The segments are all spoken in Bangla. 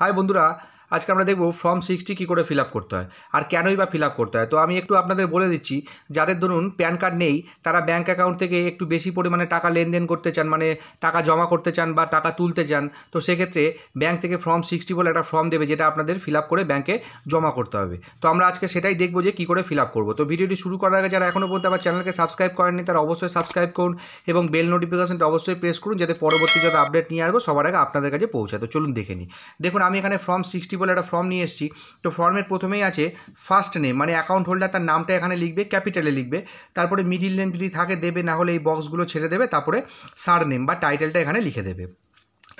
हाय বন্ধুরা আজকে আমরা দেখব ফর্ম সিক্সটি কী করে ফিল করতে হয় আর কেনই বা ফিল করতে হয় তো আমি একটু আপনাদের বলে দিচ্ছি যাদের ধরুন প্যান কার্ড নেই তারা ব্যাঙ্ক অ্যাকাউন্ট থেকে একটু বেশি পরিমাণে টাকা লেনদেন করতে চান মানে টাকা জমা করতে চান বা টাকা তুলতে চান তো সেক্ষেত্রে ব্যাঙ্ক থেকে ফর্ম সিক্সটি বলে একটা ফর্ম দেবে যেটা আপনাদের ফিল করে ব্যাঙ্কে জমা করতে হবে তো আমরা আজকে সেটাই দেখবো যে কী করে ফিল করবো তো ভিডিওটি শুরু করার আগে যারা এখনও পর্যন্ত আমার চ্যানেলকে সাবস্ক্রাইব করেননি তারা অবশ্যই সাবস্ক্রাইব করুন এবং বেল নোটিফিকেশনটা অবশ্যই প্রেস করুন যাতে পরবর্তী যাতে আপডেট নিয়ে আসবো সবার আগে আপনাদের কাছে পৌঁছায় তো চলুন দেখে নিই দেখুন আমি এখানে ফর্ম সিক্সটি বলে একটা ফর্ম নিয়ে এসেছি তো ফর্মের প্রথমেই আছে ফার্স্ট নেম মানে অ্যাকাউন্ট হোল্ডার তার নামটা এখানে লিখবে ক্যাপিটালে লিখবে তারপরে মিডিল নেম যদি থাকে দেবে না হলে এই বক্সগুলো ছেড়ে দেবে তারপরে সার নেম বা টাইটেলটা এখানে লিখে দেবে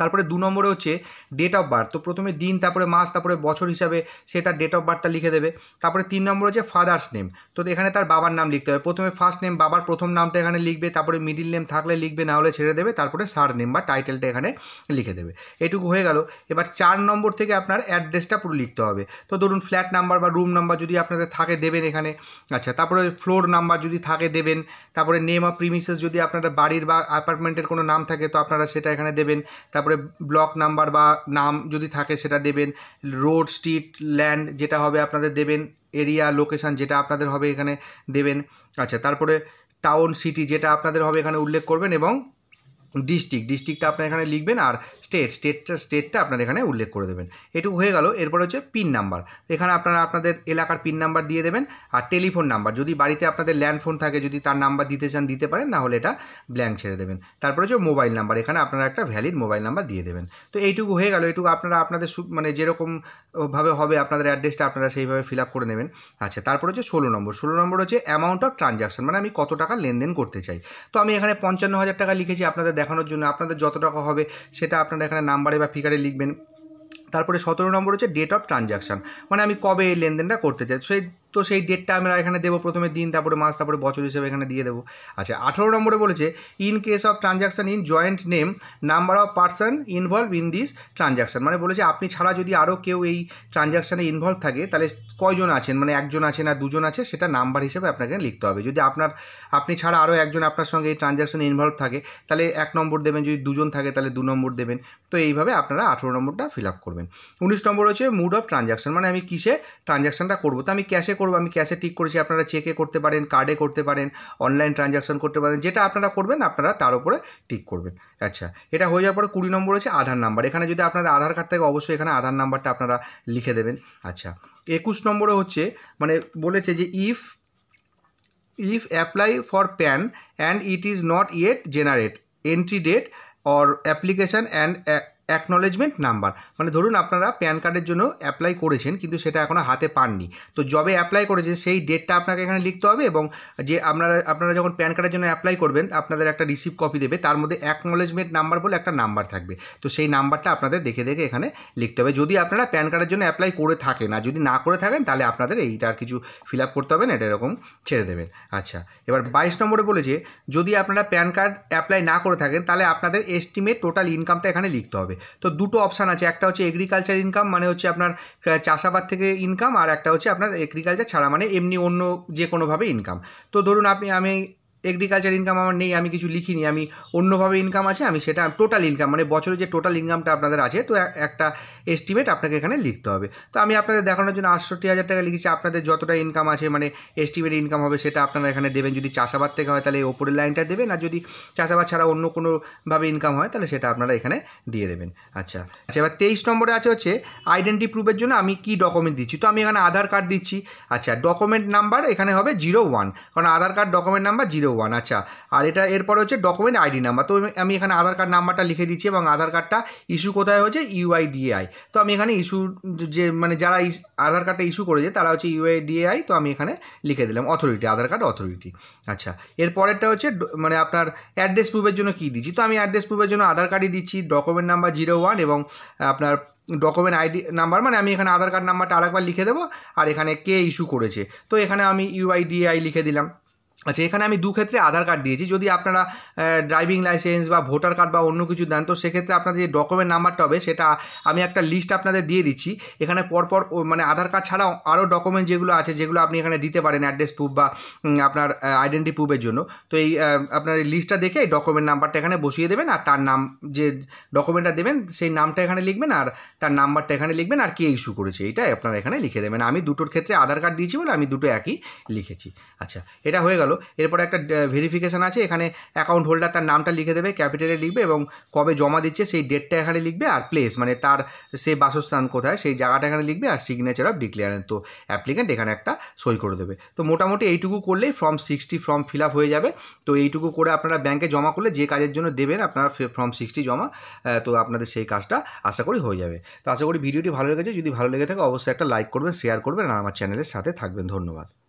তারপরে দু নম্বরে হচ্ছে ডেট অফ বার্থ তো প্রথমে দিন তারপরে মাস তারপরে বছর হিসাবে সে তার ডেট অফ বার্থটা লিখে দেবে তারপরে তিন নম্বর হচ্ছে ফাদার্স নেম তো এখানে তার বাবার নাম লিখতে হবে প্রথমে ফার্স্ট নেম বাবার প্রথম নামটা এখানে লিখবে তারপরে মিডিল নেম থাকলে লিখবে না হলে ছেড়ে দেবে তারপরে সার নেম বা টাইটেলটা এখানে লিখে দেবে এটুকু হয়ে গেল এবার চার নম্বর থেকে আপনার অ্যাড্রেসটা পুরো লিখতে হবে তো ধরুন ফ্ল্যাট নাম্বার বা রুম নাম্বার যদি আপনাদের থাকে দেবেন এখানে আচ্ছা তারপরে ফ্লোর নাম্বার যদি থাকে দেবেন তারপরে নেম অফ প্রিমিসেস যদি আপনাদের বাড়ির বা অ্যাপার্টমেন্টের কোনো নাম থাকে তো আপনারা সেটা এখানে দেবেন তারপরে তারপরে ব্লক নাম্বার বা নাম যদি থাকে সেটা দেবেন রোড স্ট্রিট ল্যান্ড যেটা হবে আপনাদের দেবেন এরিয়া লোকেশান যেটা আপনাদের হবে এখানে দেবেন আচ্ছা তারপরে টাউন সিটি যেটা আপনাদের হবে এখানে উল্লেখ করবেন এবং ডিস্ট্রিক্ট ডিস্ট্রিক্টটা আপনার এখানে লিখবেন আর স্টেট স্টেটটা স্টেটটা আপনার এখানে উল্লেখ করে দেবেন এটুকু হয়ে গেল এরপর হচ্ছে পিন নাম্বার এখানে আপনারা আপনাদের এলাকার পিন নাম্বার দিয়ে দেবেন আর টেলিফোন নাম্বার যদি বাড়িতে আপনাদের ল্যান্ড ফোন থাকে যদি তার নাম্বার দিতে চান দিতে পারেন না হলে এটা ব্ল্যাঙ্ক ছেড়ে দেবেন তারপরে হচ্ছে মোবাইল নাম্বার এখানে আপনারা একটা ভ্যালিড মোবাইল নাম্বার দিয়ে দেবেন তো এইটুকু হয়ে গেল এটুকু আপনারা আপনাদের মানে যেরকমভাবে হবে আপনাদের অ্যাড্রেসটা আপনারা সেইভাবে ফিল আপ করে নেবেন আচ্ছা তারপর হচ্ছে ষোলো নম্বর ষোলো নম্বর হচ্ছে অ্যামাউন্ট অফ ট্রানজাকশন মানে আমি কত টাকা লেনদেন করতে চাই তো আমি এখানে পঞ্চান্ন হাজার টাকা লিখেছি আপনাদের দেখানোর জন্য আপনাদের যত টাকা হবে সেটা আপনারা এখানে নাম্বারে বা ফিগারে লিখবেন তারপরে সতেরো নম্বর হচ্ছে ডেট অফ ট্রানজ্যাকশান মানে আমি কবে এই লেনদেনটা করতে চাই সেই তো সেই ডেটটা আমরা এখানে দেবো প্রথমে দিন তারপরে মাস তারপরে বছর হিসেবে এখানে দিয়ে দেবো আচ্ছা আঠেরো নম্বরে বলেছে in case of transaction in joint name number of person involve in this transaction মানে বলেছে আপনি ছাড়া যদি আরও কেউ এই ট্রানজাকশানে ইনভলভ থাকে তাহলে কয়জন আছেন মানে একজন আছে না দুজন আছে সেটা নাম্বার হিসেবে আপনাকে লিখতে হবে যদি আপনার আপনি ছাড়া আরও একজন আপনার সঙ্গে এই ট্রানজাকশানে ইনভলভ থাকে তাহলে এক নম্বর দেবেন যদি দুজন থাকে তাহলে দু নম্বর দেবেন তো এইভাবে আপনারা আঠেরো নম্বরটা ফিল আপ করবেন উনিশ নম্বর হচ্ছে মুড অফ ট্রানজাকশান মানে আমি কিসে ট্রানজাকশানটা করবো তো আমি ক্যাশে করবো করবো আমি ক্যাশে ঠিক করেছি আপনারা চেকে করতে পারেন কার্ডে করতে পারেন অনলাইন ট্রানজাকশন করতে পারেন যেটা আপনারা করবেন আপনারা তার উপরে টিক করবেন আচ্ছা এটা হয়ে যাওয়ার পরে কুড়ি নম্বর হচ্ছে আধার নাম্বার এখানে যদি আপনাদের আধার কার্ড থাকে অবশ্যই এখানে আধার নাম্বারটা আপনারা লিখে দেবেন আচ্ছা একুশ নম্বরে হচ্ছে মানে বলেছে যে if if apply for PAN and it is not yet generate entry date or application and acknowledgement number মানে ধরুন আপনারা প্যান কার্ডের জন্য অ্যাপ্লাই করেছেন কিন্তু সেটা এখনও হাতে পাননি তো জবে অ্যাপ্লাই করেছেন সেই ডেটটা আপনাকে এখানে লিখতে হবে এবং যে আপনারা আপনারা যখন প্যান কার্ডের জন্য অ্যাপ্লাই করবেন আপনাদের একটা রিসিভ কপি দেবে তার মধ্যে অ্যাকনলেজমেন্ট নাম্বার বলে একটা নাম্বার থাকবে তো সেই নাম্বারটা আপনাদের দেখে দেখে এখানে লিখতে হবে যদি আপনারা প্যান কার্ডের জন্য অ্যাপ্লাই করে থাকেন আর যদি না করে থাকেন তাহলে আপনাদের এইটা আর কিছু ফিল আপ করতে হবে না এটা এরকম ছেড়ে দেবেন আচ্ছা এবার বাইশ নম্বরে বলেছে যদি আপনারা প্যান কার্ড অ্যাপ্লাই না করে থাকেন তাহলে আপনাদের এস্টিমেট টোটাল ইনকামটা এখানে লিখতে হবে তো দুটো অপশান আছে একটা হচ্ছে এগ্রিকালচার ইনকাম মানে হচ্ছে আপনার চাষাবাদ থেকে ইনকাম আর একটা হচ্ছে আপনার এগ্রিকালচার ছাড়া মানে এমনি অন্য যে কোনোভাবে ইনকাম তো ধরুন আপনি আমি এগ্রিকালচার ইনকাম আমার নেই আমি কিছু লিখিনি আমি অন্যভাবে ইনকাম আছে আমি সেটা টোটাল ইনকাম মানে বছরে যে টোটাল ইনকামটা আপনাদের আছে তো একটা এস্টিমেট আপনাকে এখানে লিখতে হবে তো আমি আপনাদের দেখানোর জন্য আটষট্টি হাজার টাকা লিখেছি আপনাদের যতটা ইনকাম আছে মানে এস্টিমেট ইনকাম হবে সেটা আপনারা এখানে দেবেন যদি চাষাবাদ থেকে হয় তাহলে ওপরের লাইনটা দেবেন আর যদি চাষাবাদ ছাড়া অন্য কোনোভাবে ইনকাম হয় তাহলে সেটা আপনারা এখানে দিয়ে দেবেন আচ্ছা আচ্ছা এবার তেইশ নম্বরে আছে হচ্ছে আইডেন্টি প্রুফের জন্য আমি কি ডকুমেন্ট দিচ্ছি তো আমি এখানে আধার কার্ড দিচ্ছি আচ্ছা ডকুমেন্ট নাম্বার এখানে হবে জিরো ওয়ান কারণ Aadhaar card document number zero one আচ্ছা আর এটা এরপরে হচ্ছে ডকুমেন্ট আইডি নাম্বার তো আমি এখানে আধার কার্ড নাম্বারটা লিখে দিচ্ছি এবং আধার কার্ডটা ইস্যু কোথায় হচ্ছে ইউআইডিএআই তো আমি এখানে ইস্যু যে মানে যারা আধার কার্ডটা ইস্যু করেছে তারা হচ্ছে ইউআইডিএআই তো আমি এখানে লিখে দিলাম অথরিটি আধার কার্ড অথরিটি আচ্ছা এরপরেরটা হচ্ছে মানে আপনার অ্যাড্রেস প্রুফের জন্য কী দিচ্ছি তো আমি অ্যাড্রেস প্রুফের জন্য আধার কার্ডই দিচ্ছি ডকুমেন্ট নাম্বার জিরো ওয়ান এবং আপনার ডকুমেন্ট আইডি নাম্বার মানে আমি এখানে আধার কার্ড নাম্বারটা আরেকবার লিখে দেবো আর এখানে কে ইস্যু করেছে তো এখানে আমি ইউআইডিআই লিখে দিলাম আচ্ছা এখানে আমি দু ক্ষেত্রে আধার কার্ড দিয়েছি যদি আপনারা ড্রাইভিং লাইসেন্স বা ভোটার কার্ড বা অন্য কিছু দেন তো সেক্ষেত্রে আপনাদের যে ডকুমেন্ট নাম্বারটা হবে সেটা আমি একটা লিস্ট আপনাদের দিয়ে দিচ্ছি এখানে পরপর মানে আধার কার্ড ছাড়াও আরও ডকুমেন্ট যেগুলো আছে যেগুলো আপনি এখানে দিতে পারেন অ্যাড্রেস প্রুফ বা আপনার আইডেন্টি প্রুফের জন্য তো এই আপনার এই লিস্টটা দেখে ডকুমেন্ট নাম্বারটা এখানে বসিয়ে দেবেন আর তার নাম যে ডকুমেন্টটা দেবেন সেই নামটা এখানে লিখবেন আর তার নাম্বারটা এখানে লিখবেন আর কে ইস্যু করেছে এটা আপনারা এখানে লিখে দেবেন আমি দুটোর ক্ষেত্রে আধার কার্ড দিয়েছি বলে আমি দুটো একই লিখেছি আচ্ছা এটা হয়ে গেল এরপরে একটা ভেরিফিকেশান আছে এখানে অ্যাকাউন্ট হোল্ডার তার নামটা লিখে দেবে ক্যাপিটালে লিখবে এবং কবে জমা দিচ্ছে সেই ডেটটা এখানে লিখবে আর প্লেস মানে তার সেই বাসস্থান কোথায় সেই জায়গাটা এখানে লিখবে আর সিগনেচার অফ ডিক্লেয়ারেন্স তো অ্যাপ্লিকেন্ট এখানে একটা সই করে দেবে তো মোটামুটি এইটুকু করলেই form sixty form fill up হয়ে যাবে তো এইটুকু করে আপনারা ব্যাংকে জমা করলে যে কাজের জন্য দেবেন আপনারা ফর্ম সিক্সটি জমা তো আপনাদের সেই কাজটা আশা করি হয়ে যাবে তো আশা করি ভিডিওটি ভালো লেগেছে যদি ভালো লেগে থাকে অবশ্যই একটা লাইক করবেন শেয়ার করবেন আর আমার চ্যানেলের সাথে থাকবেন ধন্যবাদ